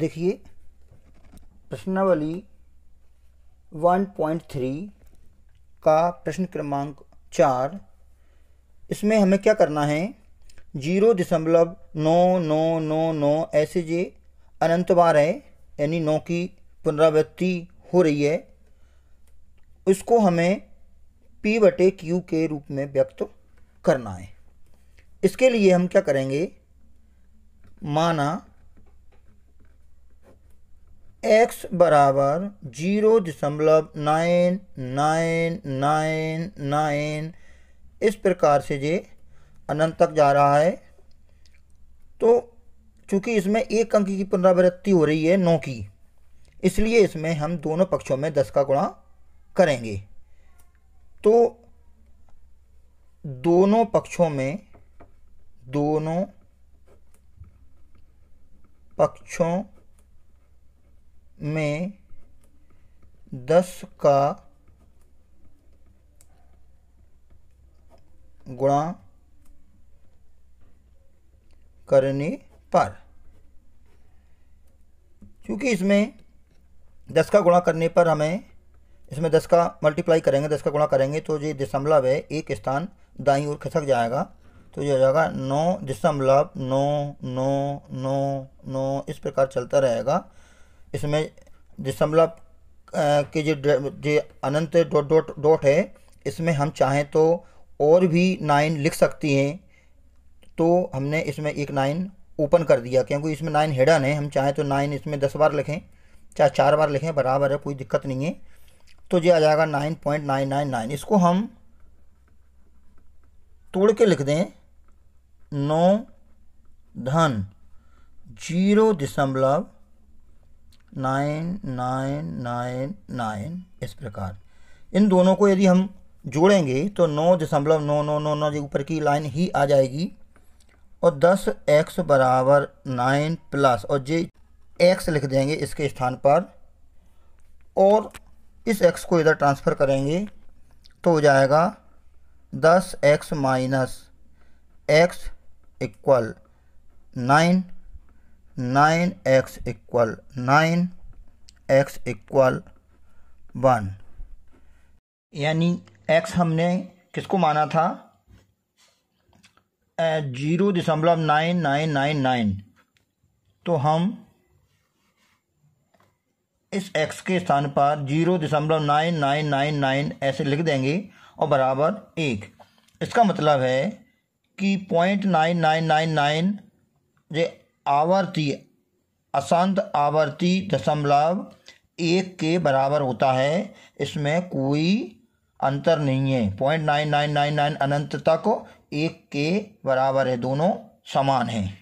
देखिए प्रश्नावली 1.3 का प्रश्न क्रमांक चार इसमें हमें क्या करना है जीरो दशमलव नौ नौ नौ नौ ऐसे जे अनंत बार है यानी नौ की पुनरावृत्ति हो रही है उसको हमें पी बटे क्यू के रूप में व्यक्त करना है इसके लिए हम क्या करेंगे माना एक्स बराबर जीरो दशमलव नाइन नाइन नाइन नाइन इस प्रकार से ये अनंत तक जा रहा है तो चूंकि इसमें एक अंक की पुनरावृत्ति हो रही है नौ की इसलिए इसमें हम दोनों पक्षों में दस का गुणा करेंगे तो दोनों पक्षों में दोनों पक्षों में दस का गुणा करने पर क्योंकि इसमें दस का गुणा करने पर हमें इसमें दस का मल्टीप्लाई करेंगे दस का गुणा करेंगे तो ये दशमलव है एक स्थान दाई ओर खिसक जाएगा तो ये हो जाएगा नौ दशमलव नौ नौ नौ नौ इस प्रकार चलता रहेगा इसमें दशमलव के जो जो अनंत डॉट डॉट डॉट है इसमें हम चाहें तो और भी नाइन लिख सकती हैं तो हमने इसमें एक नाइन ओपन कर दिया क्योंकि इसमें नाइन हेडन है हम चाहें तो नाइन इसमें दस बार लिखें चाहे चार बार लिखें बराबर है कोई दिक्कत नहीं है तो ये आ जाएगा nine point nine nine nine इसको हम तोड़ के लिख दें नौ धन जीरो दशमलव नाइन नाइन नाइन नाइन इस प्रकार इन दोनों को यदि हम जोड़ेंगे तो नौ दशमलव नौ नौ नौ नौ ऊपर की लाइन ही आ जाएगी और दस एक्स बराबर नाइन प्लस और जे एक्स लिख देंगे इसके स्थान पर और इस एक्स को इधर ट्रांसफ़र करेंगे तो हो जाएगा दस X minus X equal nine nine X equal nine X equal one यानी एक्स हमने किसको माना था जीरो दशमलव नाइन नाइन नाइन नाइन तो हम इस एक्स के स्थान पर जीरो दशमलव नाइन नाइन नाइन नाइन ऐसे लिख देंगे और बराबर एक इसका मतलब है कि point nine nine nine nine ये आवर्ती असंत आवर्ती दशमलव एक के बराबर होता है इसमें कोई अंतर नहीं है point nine nine nine nine अनंत तक एक के बराबर है दोनों समान हैं